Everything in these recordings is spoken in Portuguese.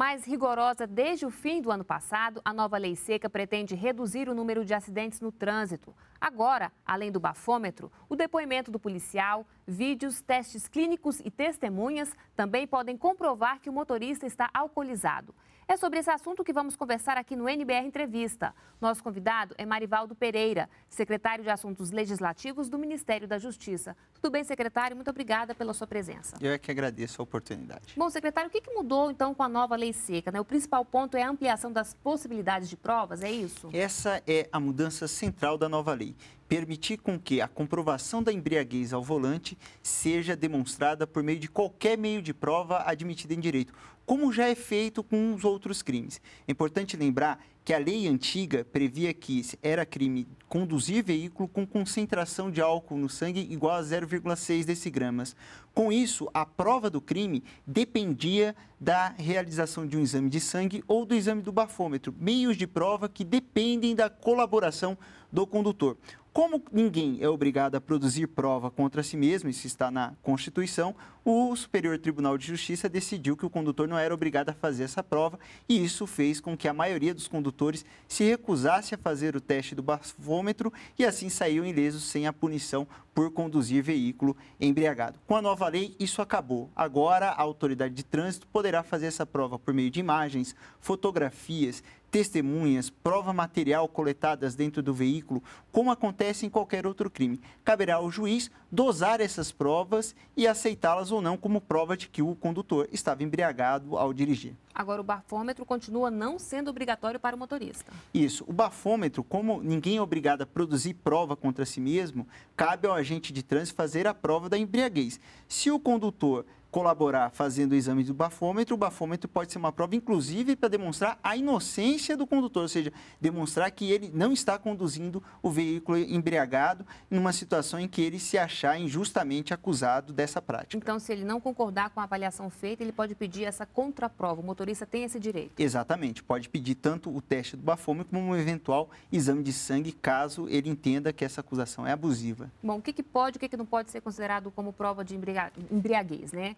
mais rigorosa desde o fim do ano passado, a nova lei seca pretende reduzir o número de acidentes no trânsito. Agora, além do bafômetro, o depoimento do policial, vídeos, testes clínicos e testemunhas também podem comprovar que o motorista está alcoolizado. É sobre esse assunto que vamos conversar aqui no NBR Entrevista. Nosso convidado é Marivaldo Pereira, secretário de Assuntos Legislativos do Ministério da Justiça. Tudo bem, secretário? Muito obrigada pela sua presença. Eu é que agradeço a oportunidade. Bom, secretário, o que mudou então com a nova lei seca? Né? O principal ponto é a ampliação das possibilidades de provas, é isso? Essa é a mudança central da nova lei permitir com que a comprovação da embriaguez ao volante seja demonstrada por meio de qualquer meio de prova admitida em direito, como já é feito com os outros crimes. É importante lembrar que a lei antiga previa que era crime conduzir veículo com concentração de álcool no sangue igual a 0,6 decigramas. Com isso, a prova do crime dependia da realização de um exame de sangue ou do exame do bafômetro, meios de prova que dependem da colaboração do condutor. Como ninguém é obrigado a produzir prova contra si mesmo, isso está na Constituição, o Superior Tribunal de Justiça decidiu que o condutor não era obrigado a fazer essa prova e isso fez com que a maioria dos condutores se recusasse a fazer o teste do bafômetro e assim saiu ileso sem a punição por conduzir veículo embriagado. Com a nova lei, isso acabou. Agora, a autoridade de trânsito poderá fazer essa prova por meio de imagens, fotografias, testemunhas, prova material coletadas dentro do veículo, como acontece em qualquer outro crime. Caberá ao juiz dosar essas provas e aceitá-las ou não como prova de que o condutor estava embriagado ao dirigir. Agora, o bafômetro continua não sendo obrigatório para o motorista. Isso. O bafômetro, como ninguém é obrigado a produzir prova contra si mesmo, cabe ao agente de trânsito fazer a prova da embriaguez. Se o condutor colaborar fazendo o exame do bafômetro, o bafômetro pode ser uma prova, inclusive, para demonstrar a inocência do condutor, ou seja, demonstrar que ele não está conduzindo o veículo embriagado numa situação em que ele se achar injustamente acusado dessa prática. Então, se ele não concordar com a avaliação feita, ele pode pedir essa contraprova. O motorista tem esse direito. Exatamente. Pode pedir tanto o teste do bafômetro como um eventual exame de sangue, caso ele entenda que essa acusação é abusiva. Bom, o que, que pode e o que, que não pode ser considerado como prova de embriaguez, né?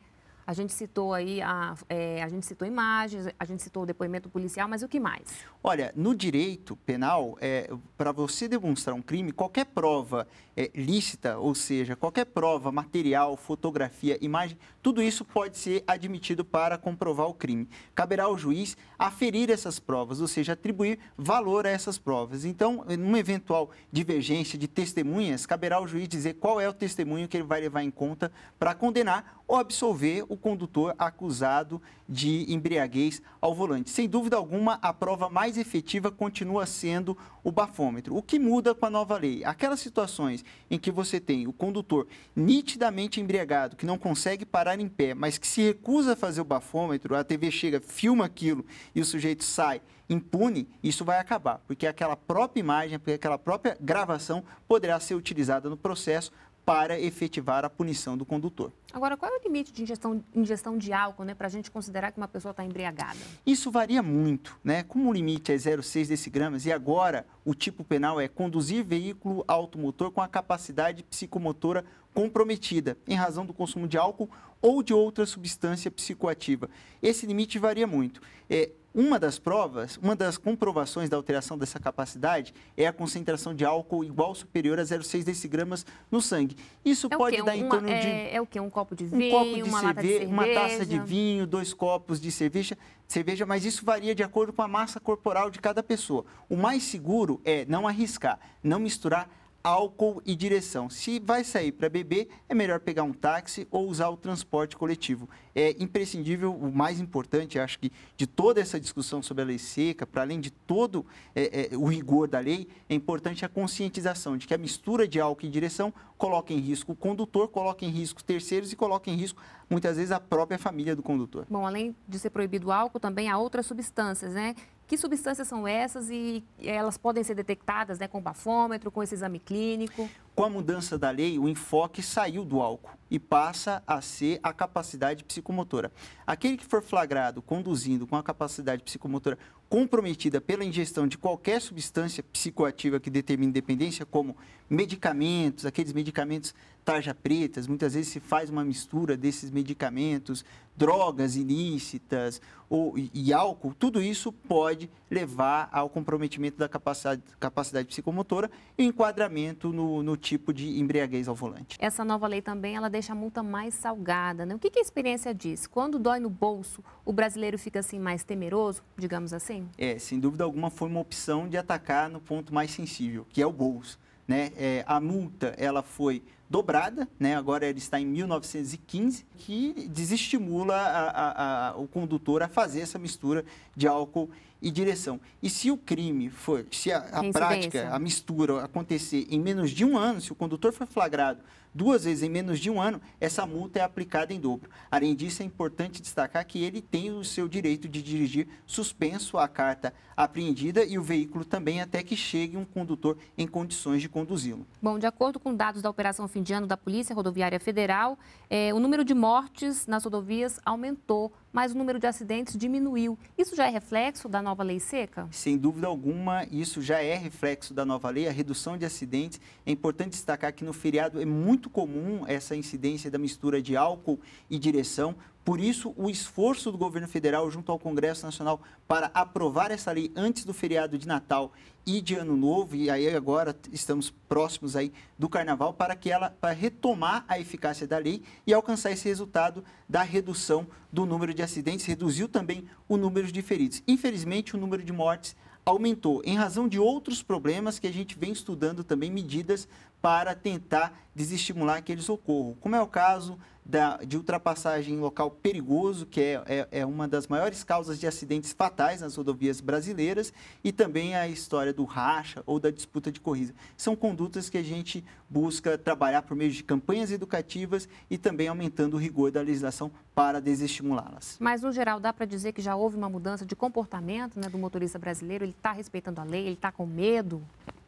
A gente citou aí, a, é, a gente citou imagens, a gente citou o depoimento policial, mas o que mais? Olha, no direito penal, é, para você demonstrar um crime, qualquer prova é, lícita, ou seja, qualquer prova, material, fotografia, imagem, tudo isso pode ser admitido para comprovar o crime. Caberá ao juiz aferir essas provas, ou seja, atribuir valor a essas provas. Então, numa eventual divergência de testemunhas, caberá ao juiz dizer qual é o testemunho que ele vai levar em conta para condenar ou absolver o condutor acusado de embriaguez ao volante. Sem dúvida alguma, a prova mais efetiva continua sendo o bafômetro. O que muda com a nova lei? Aquelas situações em que você tem o condutor nitidamente embriagado, que não consegue parar em pé, mas que se recusa a fazer o bafômetro, a TV chega, filma aquilo e o sujeito sai impune, isso vai acabar, porque aquela própria imagem, porque aquela própria gravação poderá ser utilizada no processo para efetivar a punição do condutor. Agora, qual é o limite de ingestão, ingestão de álcool né, para a gente considerar que uma pessoa está embriagada? Isso varia muito, né? Como o limite é 0,6 decigramas e agora o tipo penal é conduzir veículo automotor com a capacidade psicomotora comprometida em razão do consumo de álcool ou de outra substância psicoativa. Esse limite varia muito. É, uma das provas, uma das comprovações da alteração dessa capacidade é a concentração de álcool igual ou superior a 0,6 decigramas no sangue. Isso é pode dar em torno é, de... É, o quê? Um copo de vinho, um copo de, uma, cerve... de cerveja, uma taça de vinho, dois copos de cerveja, cerveja, mas isso varia de acordo com a massa corporal de cada pessoa. O mais seguro é não arriscar, não misturar álcool e direção. Se vai sair para beber, é melhor pegar um táxi ou usar o transporte coletivo. É imprescindível, o mais importante, acho que, de toda essa discussão sobre a lei seca, para além de todo é, é, o rigor da lei, é importante a conscientização de que a mistura de álcool e direção coloca em risco o condutor, coloca em risco terceiros e coloca em risco, muitas vezes, a própria família do condutor. Bom, além de ser proibido o álcool, também há outras substâncias, né? Que substâncias são essas e elas podem ser detectadas né, com bafômetro, com esse exame clínico? Com a mudança da lei, o enfoque saiu do álcool e passa a ser a capacidade psicomotora. Aquele que for flagrado conduzindo com a capacidade psicomotora comprometida pela ingestão de qualquer substância psicoativa que determine dependência, como medicamentos, aqueles medicamentos tarja pretas, muitas vezes se faz uma mistura desses medicamentos, drogas ilícitas ou, e, e álcool, tudo isso pode levar ao comprometimento da capacidade, capacidade psicomotora e enquadramento no, no, tipo de embriaguez ao volante. Essa nova lei também ela deixa a multa mais salgada. Né? O que, que a experiência diz? Quando dói no bolso, o brasileiro fica assim mais temeroso, digamos assim? É, sem dúvida alguma, foi uma opção de atacar no ponto mais sensível, que é o bolso. Né? É, a multa ela foi dobrada, né? agora ela está em 1915, que desestimula a, a, a, o condutor a fazer essa mistura de álcool e direção. E se o crime for, se a, a prática, a mistura acontecer em menos de um ano, se o condutor for flagrado duas vezes em menos de um ano, essa multa é aplicada em dobro. Além disso, é importante destacar que ele tem o seu direito de dirigir suspenso a carta apreendida e o veículo também até que chegue um condutor em condições de conduzi-lo. Bom, de acordo com dados da operação fim de ano da Polícia Rodoviária Federal, é, o número de mortes nas rodovias aumentou mas o número de acidentes diminuiu. Isso já é reflexo da nova lei seca? Sem dúvida alguma, isso já é reflexo da nova lei, a redução de acidentes. É importante destacar que no feriado é muito comum essa incidência da mistura de álcool e direção, por isso, o esforço do governo federal junto ao Congresso Nacional para aprovar essa lei antes do feriado de Natal e de Ano Novo, e aí agora estamos próximos aí do Carnaval, para que ela para retomar a eficácia da lei e alcançar esse resultado da redução do número de acidentes, reduziu também o número de feridos. Infelizmente, o número de mortes aumentou em razão de outros problemas que a gente vem estudando também medidas para tentar desestimular que eles ocorram, como é o caso da, de ultrapassagem em local perigoso, que é, é, é, uma das maiores causas de acidentes fatais nas rodovias brasileiras, e também a história do racha ou da disputa de corrida. São condutas que a gente busca trabalhar por meio de campanhas educativas e também aumentando o rigor da legislação para desestimulá-las. Mas, no geral, dá para dizer que já houve uma mudança de comportamento né, do motorista brasileiro? Ele está respeitando a lei? Ele está com medo?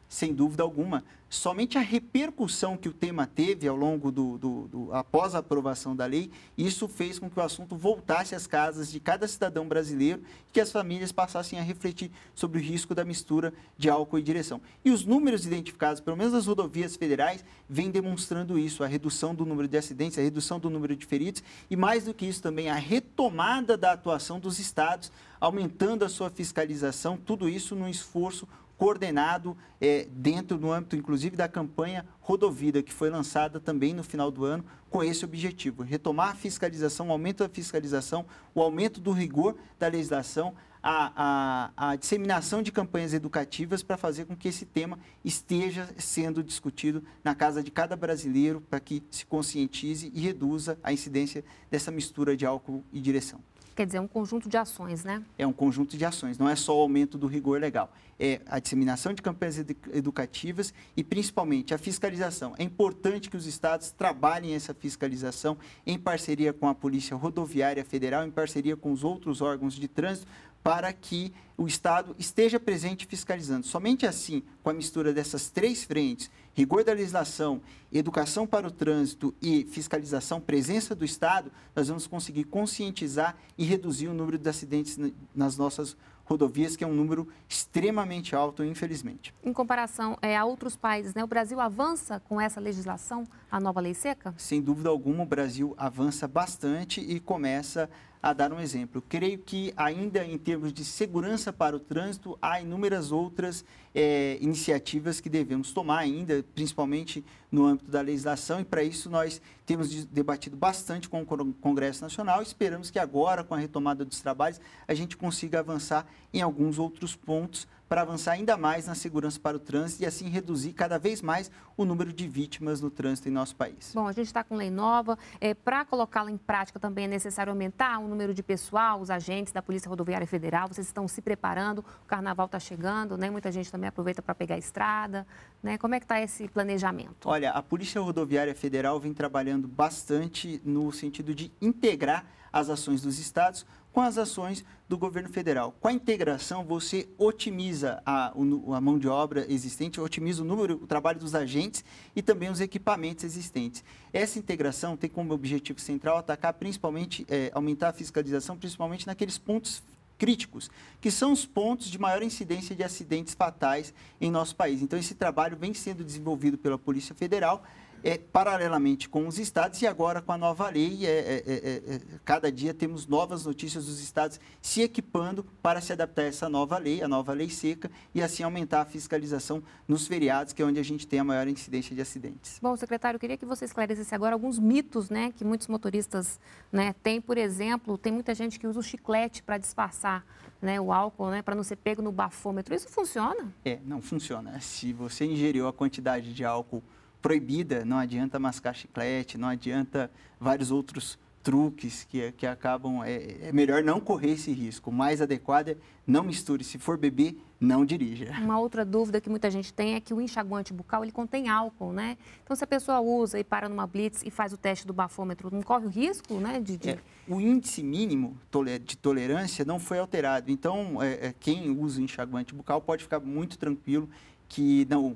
sem dúvida alguma. Somente a repercussão que o tema teve ao longo do, do, do, após a aprovação da lei, isso fez com que o assunto voltasse às casas de cada cidadão brasileiro e que as famílias passassem a refletir sobre o risco da mistura de álcool e direção. E os números identificados, pelo menos nas rodovias federais, vêm demonstrando isso, a redução do número de acidentes, a redução do número de feridos e, mais do que isso, também a retomada da atuação dos estados, aumentando a sua fiscalização, tudo isso num esforço coordenado é, dentro do âmbito, inclusive, da campanha Rodovida, que foi lançada também no final do ano com esse objetivo, retomar a fiscalização, o aumento da fiscalização, o aumento do rigor da legislação, a, a, a disseminação de campanhas educativas para fazer com que esse tema esteja sendo discutido na casa de cada brasileiro, para que se conscientize e reduza a incidência dessa mistura de álcool e direção. Quer dizer, é um conjunto de ações, né? É um conjunto de ações, não é só o aumento do rigor legal é a disseminação de campanhas educativas e, principalmente, a fiscalização. É importante que os estados trabalhem essa fiscalização em parceria com a Polícia Rodoviária Federal, em parceria com os outros órgãos de trânsito, para que o Estado esteja presente fiscalizando. Somente assim, com a mistura dessas três frentes, rigor da legislação, educação para o trânsito e fiscalização, presença do Estado, nós vamos conseguir conscientizar e reduzir o número de acidentes nas nossas rodovias rodovias, que é um número extremamente alto, infelizmente. Em comparação é, a outros países, né? o Brasil avança com essa legislação, a nova lei seca? Sem dúvida alguma, o Brasil avança bastante e começa a dar um exemplo. Creio que ainda em termos de segurança para o trânsito, há inúmeras outras é, iniciativas que devemos tomar ainda, principalmente no âmbito da legislação, e para isso nós temos debatido bastante com o Congresso Nacional. Esperamos que agora, com a retomada dos trabalhos, a gente consiga avançar em alguns outros pontos para avançar ainda mais na segurança para o trânsito e assim reduzir cada vez mais o número de vítimas no trânsito em nosso país. Bom, a gente está com lei nova. É, para colocá-la em prática também é necessário aumentar o número de pessoal, os agentes da Polícia Rodoviária Federal. Vocês estão se preparando, o carnaval está chegando, né? muita gente também aproveita para pegar a estrada. Né? Como é que está esse planejamento? Olha, a Polícia Rodoviária Federal vem trabalhando bastante no sentido de integrar as ações dos estados com as ações do governo federal. Com a integração, você otimiza a, a mão de obra existente, otimiza o número, o trabalho dos agentes e também os equipamentos existentes. Essa integração tem como objetivo central atacar principalmente, é, aumentar a fiscalização, principalmente naqueles pontos críticos, que são os pontos de maior incidência de acidentes fatais em nosso país. Então, esse trabalho vem sendo desenvolvido pela Polícia Federal é, paralelamente com os estados e agora com a nova lei, é é, é, é, cada dia temos novas notícias dos estados se equipando para se adaptar a essa nova lei, a nova lei seca, e assim aumentar a fiscalização nos feriados, que é onde a gente tem a maior incidência de acidentes. Bom, secretário, eu queria que você esclarecesse agora alguns mitos né, que muitos motoristas né, têm. Por exemplo, tem muita gente que usa o chiclete para disfarçar né, o álcool, né, para não ser pego no bafômetro. Isso funciona? É, não funciona. Se você ingeriu a quantidade de álcool proibida, não adianta mascar chiclete, não adianta vários outros truques que, que acabam. É, é, melhor não correr esse risco. O mais adequado é não misture. Se for beber, não dirija. Uma outra dúvida que muita gente tem é que o enxaguante bucal ele contém álcool, né? Então, se a pessoa usa e para numa blitz e faz o teste do bafômetro, não corre o risco, né? De, de... É, o índice mínimo de tolerância não foi alterado. Então, é, é quem usa enxaguante bucal pode ficar muito tranquilo que não,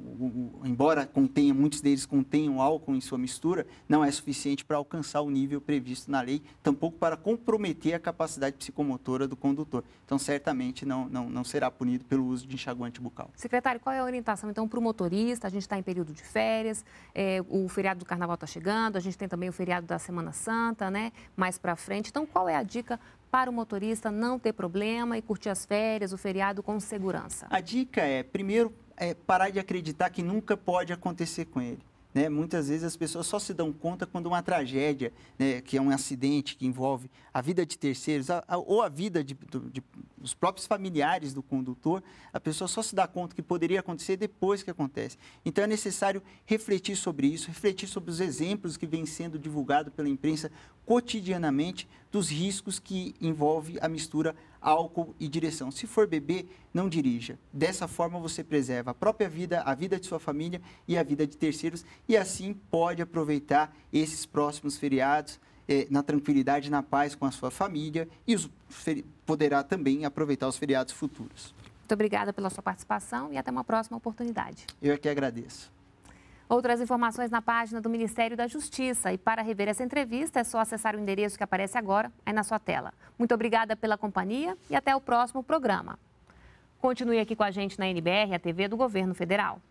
embora contenha muitos deles contenham álcool em sua mistura, não é suficiente para alcançar o nível previsto na lei, tampouco para comprometer a capacidade psicomotora do condutor. Então, certamente não, não, não será punido pelo uso de enxaguante bucal. Secretário, qual é a orientação então para o motorista? A gente está em período de férias, é, o feriado do Carnaval está chegando, a gente tem também o feriado da Semana Santa, né? Mais para frente. Então, qual é a dica para o motorista não ter problema e curtir as férias, o feriado com segurança? A dica é, primeiro, é, parar de acreditar que nunca pode acontecer com ele. Né? Muitas vezes as pessoas só se dão conta quando uma tragédia, né, que é um acidente que envolve a vida de terceiros a, a, ou a vida de, de, os próprios familiares do condutor, a pessoa só se dá conta que poderia acontecer depois que acontece. Então é necessário refletir sobre isso, refletir sobre os exemplos que vem sendo divulgado pela imprensa cotidianamente dos riscos que envolve a mistura álcool e direção. Se for beber, não dirija. Dessa forma você preserva a própria vida, a vida de sua família e a vida de terceiros e assim pode aproveitar esses próximos feriados é, na tranquilidade, na paz com a sua família e os, poderá também aproveitar os feriados futuros. Muito obrigada pela sua participação e até uma próxima oportunidade. Eu é que agradeço. Outras informações na página do Ministério da Justiça. E para rever essa entrevista, é só acessar o endereço que aparece agora aí na sua tela. Muito obrigada pela companhia e até o próximo programa. Continue aqui com a gente na NBR, a TV do Governo Federal.